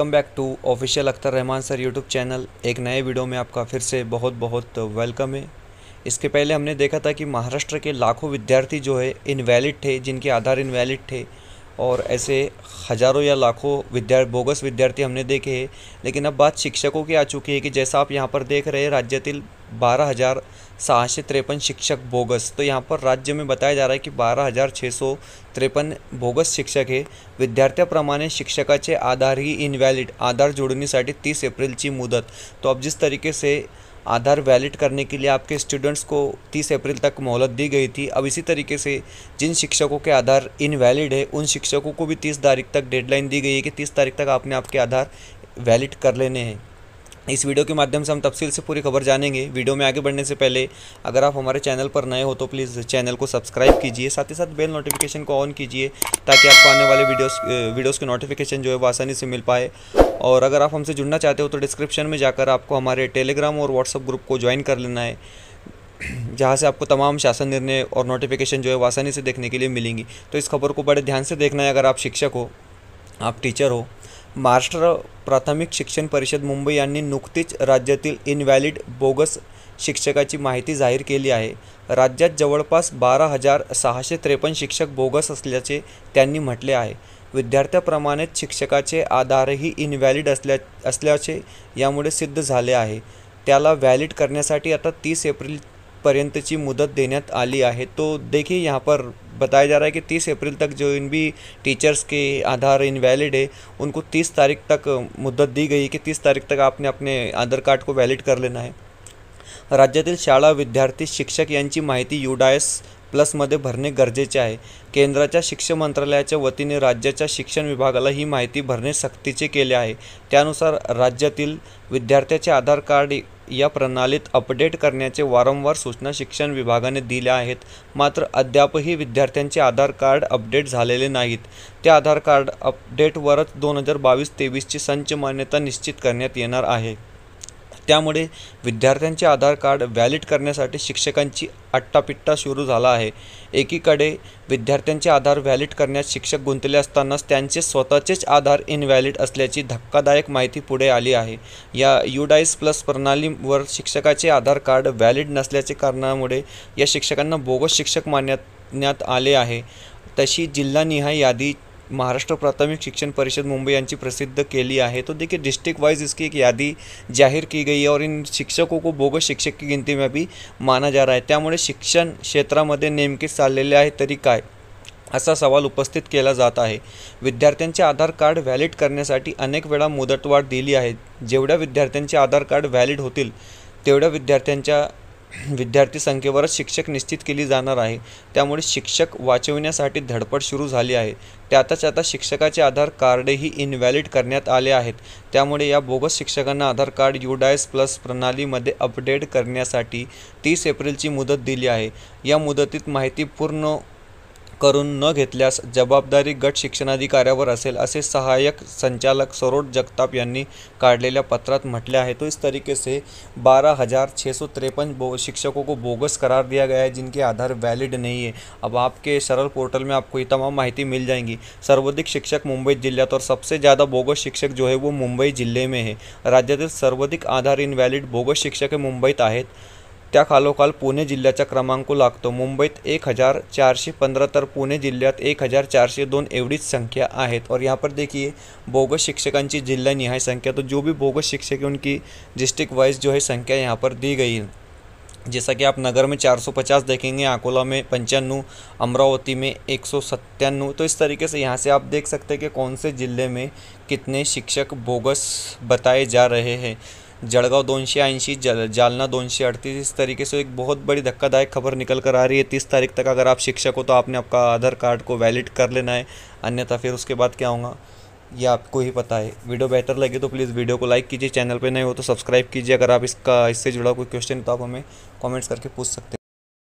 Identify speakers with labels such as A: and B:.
A: welcome back to official Akhtar Rahman sir YouTube channel एक नए video में आपका फिर से बहुत बहुत वेलकम है इसके पहले हमने देखा था कि महाराष्ट्र के लाखों विद्यार्थी जो है इनवैलिड थे जिनके आधार इनवैलिड थे और ऐसे हज़ारों या लाखों विद्यार्थी बोगस विद्यार्थी हमने देखे हैं लेकिन अब बात शिक्षकों की आ चुकी है कि जैसा आप यहाँ पर देख रहे हैं राज्य तिल बारह हज़ार सहाशे तिरपन शिक्षक बोगस तो यहाँ पर राज्य में बताया जा रहा है कि बारह हजार छः सौ तिरपन बोगस शिक्षक है हे विद्यार्थ्याप्रमाणे शिक्षका आधार ही इनवैलिड आधार जोडणीसाठी तीस की मुदत तो अब जिस तरीके से आधार वैलिड करने के लिए आपके स्टूडेंट्स को 30 अप्रैल तक मोहलत दी गई थी अब इसी तरीके से जिन शिक्षकों के आधार इनवैलिड है उन शिक्षकों को भी 30 तारीख तक डेडलाइन दी गई है कि 30 तारीख तक आपने आपके आधार वैलिड कर लेने हैं इस वीडियो के माध्यम से हम तफसील से पूरी खबर जानेंगे वीडियो में आगे बढ़ने से पहले अगर आप हमारे चैनल पर नए हो तो प्लीज़ चैनल को सब्सक्राइब कीजिए साथ ही साथ बेल नोटिफिकेशन को ऑन कीजिए ताकि आपको आने वाले वीडियोस वीडियोस के नोटिफिकेशन जो है वो आसानी से मिल पाए और अगर आप हमसे जुड़ना चाहते हो तो डिस्क्रिप्शन में जाकर आपको हमारे टेलीग्राम और व्हाट्सअप ग्रुप को ज्वाइन कर लेना है जहाँ से आपको तमाम शासन निर्णय और नोटिफिकेशन जो है वो आसानी से देखने के लिए मिलेंगी तो इस खबर को बड़े ध्यान से देखना है अगर आप शिक्षक हो आप टीचर हो महाराष्ट्र प्राथमिक शिक्षण परिषद मुंबई यांनी नुकतीच राज्यातील इनव्हॅलिड बोगस शिक्षकाची माहिती जाहीर केली आहे राज्यात जवळपास बारा हजार सहाशे त्रेपन्न शिक्षक बोगस असल्याचे त्यांनी म्हटले आहे विद्यार्थ्याप्रमाणेच शिक्षकाचे आधारही इनव्हॅलिड असल्या असल्याचे यामुळे सिद्ध झाले आहे त्याला व्हॅलिड करण्यासाठी आता तीस एप्रिलपर्यंतची मुदत देण्यात आली आहे तो देखील यहाँ पर बताया जा रहा है कि तीस अप्रैल तक जो इन भी टीचर्स के आधार इनवैलिड है उनको तीस तारीख तक मुद्दत दी गई कि तीस तारीख तक आपने अपने आधार कार्ड को वैलिड कर लेना है राज्य शाला विद्यार्थी शिक्षक यांची माहिती युडायस प्लसमध्ये भरणे गरजेचे आहे केंद्राच्या शिक्षण मंत्रालयाच्या वतीने राज्याच्या शिक्षण विभागाला ही माहिती भरणे सक्तीचे केले आहे त्यानुसार राज्यातील विद्यार्थ्याचे आधार कार्ड या प्रणालीत अपडेट करण्याचे वारंवार सूचना शिक्षण विभागाने दिल्या आहेत मात्र अद्यापही विद्यार्थ्यांचे आधार कार्ड अपडेट झालेले नाहीत त्या आधार कार्ड अपडेटवरच दोन हजार बावीस तेवीसची संच मान्यता निश्चित करण्यात येणार आहे त्यामुळे विद्यार्थ्यांचे आधार कार्ड व्हॅलिड करण्यासाठी शिक्षकांची आट्टापिट्टा सुरू झाला आहे एकीकडे विद्यार्थ्यांचे आधार व्हॅलिड करण्यात शिक्षक गुंतले असतानाच त्यांचे स्वतःचेच आधार इनव्हॅलिड असल्याची धक्कादायक माहिती पुढे आली आहे या युडाईस प्लस प्रणालीवर शिक्षकाचे आधार कार्ड व्हॅलिड नसल्याचे कारणामुळे या शिक्षकांना बोगस शिक्षक मानण्यात आले आहे तशी जिल्हानिहाय यादी महाराष्ट्र प्राथमिक शिक्षण परिषद मुंबई यांची प्रसिद्ध केली आहे तो देखील डिस्ट्रिक्ट वाईज इसकी एक यादी जाहीर की गई है और इन शिक्षकों को बोगस शिक्षक की गिनती में भी माना जा रहा है त्यामुळे शिक्षण क्षेत्रामध्ये नेमके चाललेले आहे तरी काय असा सवाल उपस्थित केला जात आहे विद्यार्थ्यांचे आधार कार्ड व्हॅलिड करण्यासाठी अनेक वेळा मुदतवाढ दिली आहे जेवढ्या विद्यार्थ्यांचे आधार कार्ड व्हॅलिड होतील तेवढ्या विद्यार्थ्यांच्या विद्यार्थी संख्येवरच शिक्षक निश्चित केली जाणार आहे त्यामुळे शिक्षक वाचविण्यासाठी धडपड सुरू झाली आहे त्यातच आता शिक्षकाचे आधार कार्डही इनव्हॅलिड करण्यात आले आहेत त्यामुळे या बोगस शिक्षकांना आधार कार्ड युडायस प्लस प्रणालीमध्ये अपडेट करण्यासाठी तीस एप्रिलची मुदत दिली आहे या मुदतीत माहिती पूर्ण करून न घेतल्यास जबाबदारी गट शिक्षणाधिकाऱ्यावर असेल असे सहायक संचालक सरोट जगताप यांनी काढलेल्या पत्रात म्हटले है तो इस तरीके से बारह हज़ार छः सौ तिरपन शिक्षकों को बोगस करार दिया गया है जिनके आधार वैलिड नहीं है अब आपके सरल पोर्टल में आपको ये तमाम माहिती मिल जाएंगी सर्वाधिक शिक्षक मुंबई जिल्ह्यात और सबसे ज़्यादा बोगस शिक्षक जो है वो मुंबई जिले में है राज्यातील सर्वाधिक आधार इनवैलिड बोगस शिक्षक मुंबईत आहेत त्याखालोखाल पुणे जिल्ह्याचा क्रमांक लागतो मुंबईत एक हजार चारशे पंधरा तर पुणे जिल्ह्यात एक हजार चारशे दोन एवढीच संख्या आहेत और यहाँ पर देखिए बोगस शिक्षकांची जिला निहाय संख्या तो जो भी बोगस शिक्षक उनकी डिस्ट्रिक्ट वाइज जो है संख्या यहाँ पर दी गई है जैसा कि आप नगर में 450 देखेंगे अकोला में पंचानवे अमरावती में एक तो इस तरीके से यहाँ से आप देख सकते हैं कि कौन से ज़िले में कितने शिक्षक बोगस बताए जा रहे हैं जड़गांव दोनशे ऐंशी जल जालना दोनशे अड़तीस इस तरीके से एक बहुत बड़ी धक्कादायक खबर निकल कर आ रही है तीस तारीख तक अगर आप शिक्षक हो तो आपने आपका आधार कार्ड को वैलिड कर लेना है अन्यथा फिर उसके बाद क्या होगा ये आपको ही पता है वीडियो बेहतर लगे तो प्लीज़ वीडियो को लाइक कीजिए चैनल पर नहीं हो तो सब्सक्राइब कीजिए अगर आप इसका इससे जुड़ा कोई क्वेश्चन तो आप हमें कॉमेंट्स करके पूछ सकते हैं